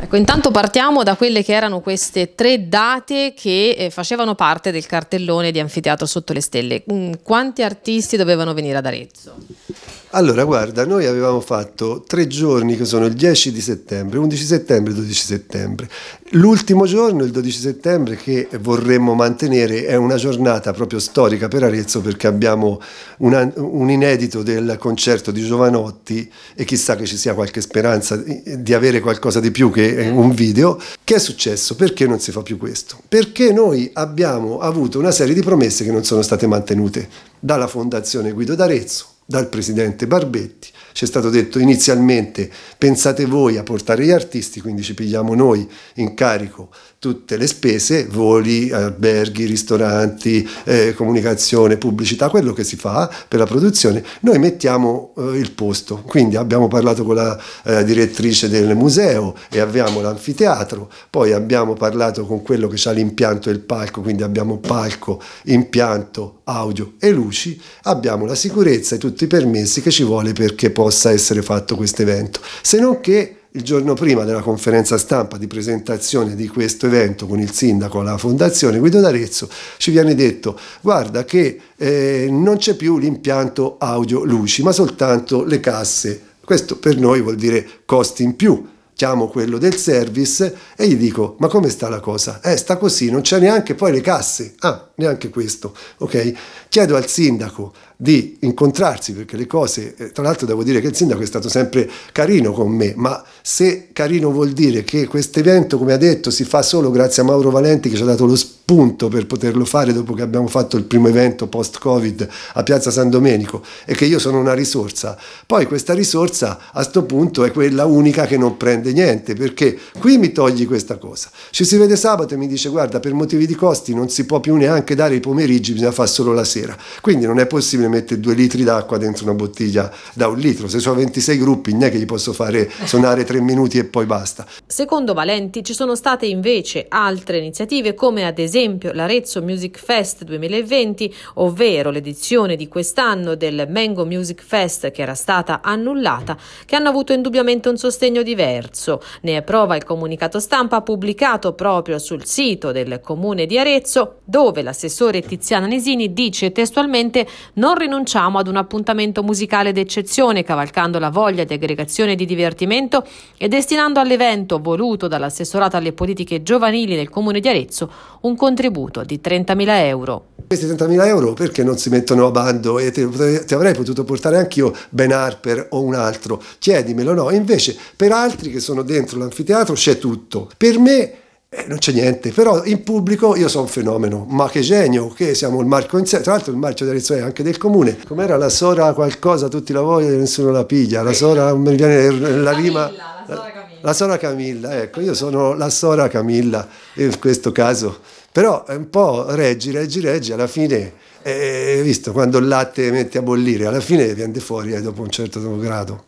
Ecco, intanto partiamo da quelle che erano queste tre date che eh, facevano parte del cartellone di Anfiteatro Sotto le Stelle. Mm, quanti artisti dovevano venire ad Arezzo? Allora, guarda, noi avevamo fatto tre giorni che sono il 10 di settembre, 11 settembre e 12 settembre. L'ultimo giorno, il 12 settembre, che vorremmo mantenere, è una giornata proprio storica per Arezzo perché abbiamo una, un inedito del concerto di Giovanotti e chissà che ci sia qualche speranza di avere qualcosa di più che un video. Che è successo? Perché non si fa più questo? Perché noi abbiamo avuto una serie di promesse che non sono state mantenute dalla Fondazione Guido d'Arezzo dal presidente Barbetti. Ci è stato detto inizialmente pensate voi a portare gli artisti, quindi ci pigliamo noi in carico tutte le spese, voli, alberghi, ristoranti, eh, comunicazione, pubblicità, quello che si fa per la produzione, noi mettiamo eh, il posto. Quindi abbiamo parlato con la eh, direttrice del museo e abbiamo l'anfiteatro, poi abbiamo parlato con quello che ha l'impianto e il palco, quindi abbiamo palco, impianto, audio e luci, abbiamo la sicurezza e tutti i permessi che ci vuole perché possa essere fatto questo evento. Se non che il giorno prima della conferenza stampa di presentazione di questo evento con il sindaco alla fondazione Guido d'Arezzo ci viene detto guarda che eh, non c'è più l'impianto audio luci ma soltanto le casse questo per noi vuol dire costi in più chiamo quello del service e gli dico ma come sta la cosa? Eh sta così, non c'è neanche poi le casse, ah neanche questo, ok? Chiedo al sindaco di incontrarsi perché le cose, eh, tra l'altro devo dire che il sindaco è stato sempre carino con me, ma se carino vuol dire che questo evento come ha detto si fa solo grazie a Mauro Valenti che ci ha dato lo spazio punto per poterlo fare dopo che abbiamo fatto il primo evento post-Covid a Piazza San Domenico e che io sono una risorsa. Poi questa risorsa a questo punto è quella unica che non prende niente perché qui mi togli questa cosa. Ci si vede sabato e mi dice guarda per motivi di costi non si può più neanche dare i pomeriggi, bisogna fare solo la sera. Quindi non è possibile mettere due litri d'acqua dentro una bottiglia da un litro. Se sono 26 gruppi non è che gli posso fare suonare tre minuti e poi basta. Secondo Valenti ci sono state invece altre iniziative come ad esempio esempio l'Arezzo Music Fest 2020, ovvero l'edizione di quest'anno del Mango Music Fest che era stata annullata, che hanno avuto indubbiamente un sostegno diverso. Ne è prova il comunicato stampa pubblicato proprio sul sito del comune di Arezzo, dove l'assessore Tiziana Nesini dice testualmente non rinunciamo ad un appuntamento musicale d'eccezione, cavalcando la voglia di aggregazione e di divertimento e destinando all'evento voluto dall'assessorato alle politiche giovanili del comune di Arezzo un contributo contributo di 30.000 euro. Questi 30.000 euro perché non si mettono a bando e ti, te avrei potuto portare anch'io Ben Harper o un altro, chiedimelo no, invece per altri che sono dentro l'anfiteatro c'è tutto, per me eh, non c'è niente, però in pubblico io sono un fenomeno, ma che genio, che siamo il marco in sé, tra l'altro il marchio d'Arezzo è anche del comune, com'era la sora qualcosa, tutti la vogliono e nessuno la piglia, la sora, non mi viene la rima... La, la la Sora Camilla, ecco, io sono la Sora Camilla in questo caso, però è un po' reggi, reggi, reggi, alla fine, eh, visto, quando il latte mette a bollire, alla fine viene fuori eh, dopo un certo grado.